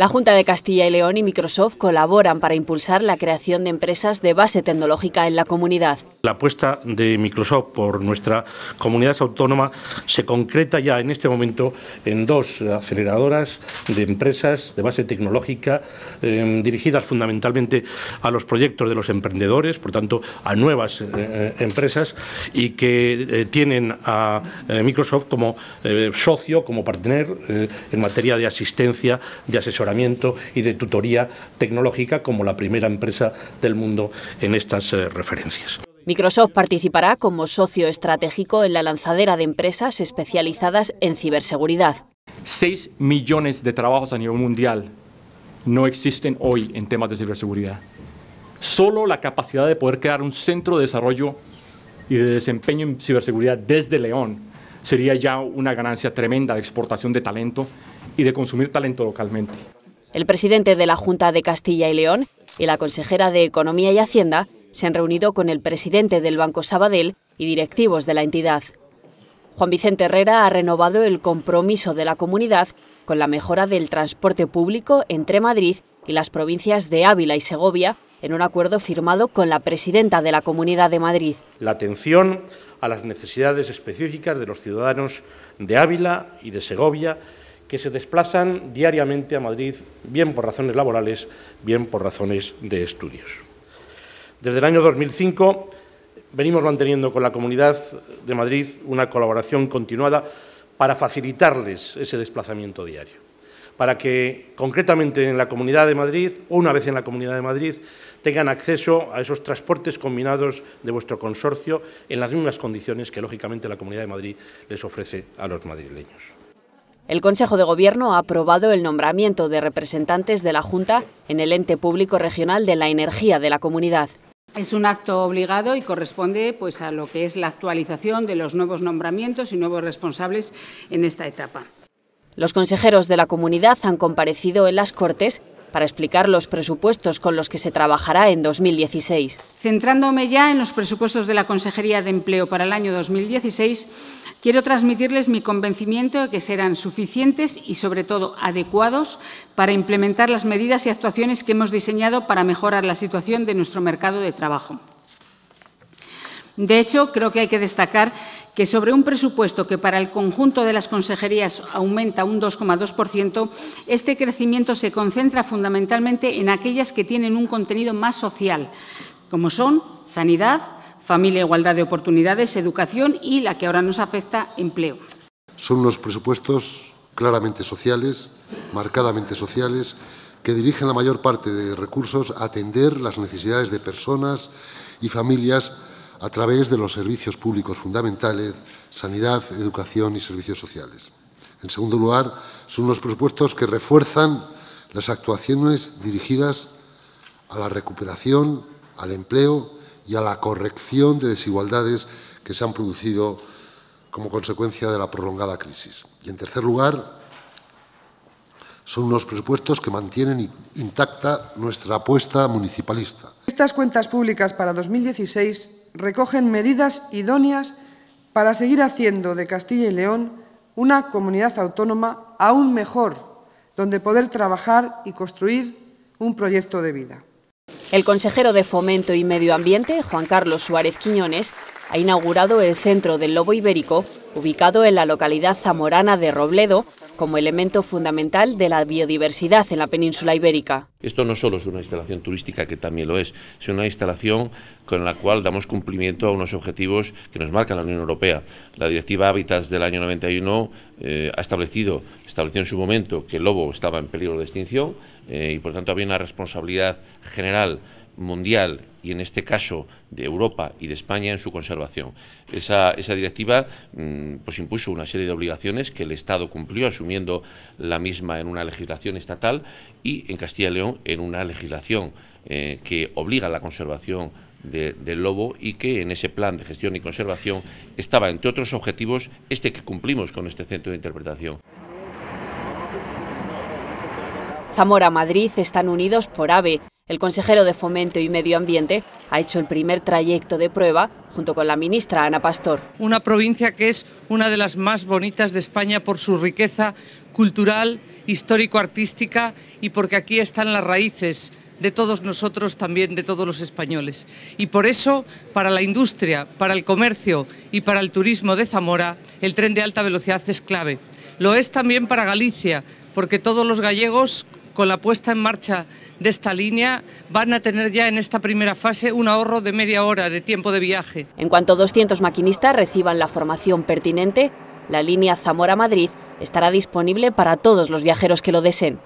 La Junta de Castilla y León y Microsoft colaboran para impulsar la creación de empresas de base tecnológica en la comunidad. La apuesta de Microsoft por nuestra comunidad autónoma se concreta ya en este momento en dos aceleradoras de empresas de base tecnológica em, dirigidas fundamentalmente a los proyectos de los emprendedores, por tanto a nuevas eh, eh, empresas y que eh, tienen a Microsoft como socio, como partner en materia de asistencia, de asesoramiento y de tutoría tecnológica como la primera empresa del mundo en estas eh, referencias. Microsoft participará como socio estratégico en la lanzadera de empresas especializadas en ciberseguridad. Seis millones de trabajos a nivel mundial no existen hoy en temas de ciberseguridad. Solo la capacidad de poder crear un centro de desarrollo y de desempeño en ciberseguridad desde León sería ya una ganancia tremenda de exportación de talento y de consumir talento localmente. El presidente de la Junta de Castilla y León y la consejera de Economía y Hacienda se han reunido con el presidente del Banco Sabadell y directivos de la entidad. Juan Vicente Herrera ha renovado el compromiso de la comunidad con la mejora del transporte público entre Madrid y las provincias de Ávila y Segovia en un acuerdo firmado con la presidenta de la Comunidad de Madrid. La atención a las necesidades específicas de los ciudadanos de Ávila y de Segovia que se desplazan diariamente a Madrid, bien por razones laborales, bien por razones de estudios. Desde el año 2005 venimos manteniendo con la Comunidad de Madrid una colaboración continuada para facilitarles ese desplazamiento diario, para que concretamente en la Comunidad de Madrid, o una vez en la Comunidad de Madrid, tengan acceso a esos transportes combinados de vuestro consorcio en las mismas condiciones que, lógicamente, la Comunidad de Madrid les ofrece a los madrileños. El Consejo de Gobierno ha aprobado el nombramiento de representantes de la Junta en el ente público regional de la energía de la comunidad. Es un acto obligado y corresponde pues, a lo que es la actualización de los nuevos nombramientos y nuevos responsables en esta etapa. Los consejeros de la comunidad han comparecido en las Cortes para explicar los presupuestos con los que se trabajará en 2016. Centrándome ya en los presupuestos de la Consejería de Empleo para el año 2016, Quiero transmitirles mi convencimiento de que serán suficientes y, sobre todo, adecuados para implementar las medidas y actuaciones que hemos diseñado para mejorar la situación de nuestro mercado de trabajo. De hecho, creo que hay que destacar que sobre un presupuesto que para el conjunto de las consejerías aumenta un 2,2%, este crecimiento se concentra fundamentalmente en aquellas que tienen un contenido más social, como son sanidad, familia, igualdad de oportunidades, educación y la que ahora nos afecta, empleo. Son unos presupuestos claramente sociales, marcadamente sociales, que dirigen la mayor parte de recursos a atender las necesidades de personas y familias a través de los servicios públicos fundamentales, sanidad, educación y servicios sociales. En segundo lugar, son unos presupuestos que refuerzan las actuaciones dirigidas a la recuperación, al empleo y a la corrección de desigualdades que se han producido como consecuencia de la prolongada crisis. Y en tercer lugar, son unos presupuestos que mantienen intacta nuestra apuesta municipalista. Estas cuentas públicas para 2016 recogen medidas idóneas para seguir haciendo de Castilla y León una comunidad autónoma aún mejor, donde poder trabajar y construir un proyecto de vida. El consejero de Fomento y Medio Ambiente, Juan Carlos Suárez Quiñones, ha inaugurado el Centro del Lobo Ibérico, ubicado en la localidad zamorana de Robledo, como elemento fundamental de la biodiversidad en la península ibérica. Esto no solo es una instalación turística, que también lo es, es una instalación con la cual damos cumplimiento a unos objetivos que nos marca la Unión Europea. La Directiva Hábitats del año 91 eh, ha establecido, estableció en su momento que el lobo estaba en peligro de extinción eh, y por tanto había una responsabilidad general mundial y en este caso de Europa y de España en su conservación. Esa, directiva mm, pues impuso una serie de obligaciones que el Estado cumplió asumiendo la misma en una legislación estatal y en Castilla y León en una legislación eh, que obliga a la conservación del lobo y que en ese plan de gestión y conservación estaba, entre otros objetivos, este que cumplimos con este centro de interpretación. Zamora-Madrid están unidos por AVE, el consejero de Fomento y Medio Ambiente ha hecho el primer trayecto de prueba junto con la ministra Ana Pastor. Una provincia que es una de las más bonitas de España por su riqueza cultural, histórico-artística y porque aquí están las raíces de todos nosotros, también de todos los españoles. Y por eso, para la industria, para el comercio y para el turismo de Zamora, el tren de alta velocidad es clave. Lo es también para Galicia, porque todos los gallegos con la puesta en marcha de esta línea van a tener ya en esta primera fase un ahorro de media hora de tiempo de viaje. En cuanto 200 maquinistas reciban la formación pertinente, la línea Zamora-Madrid estará disponible para todos los viajeros que lo deseen.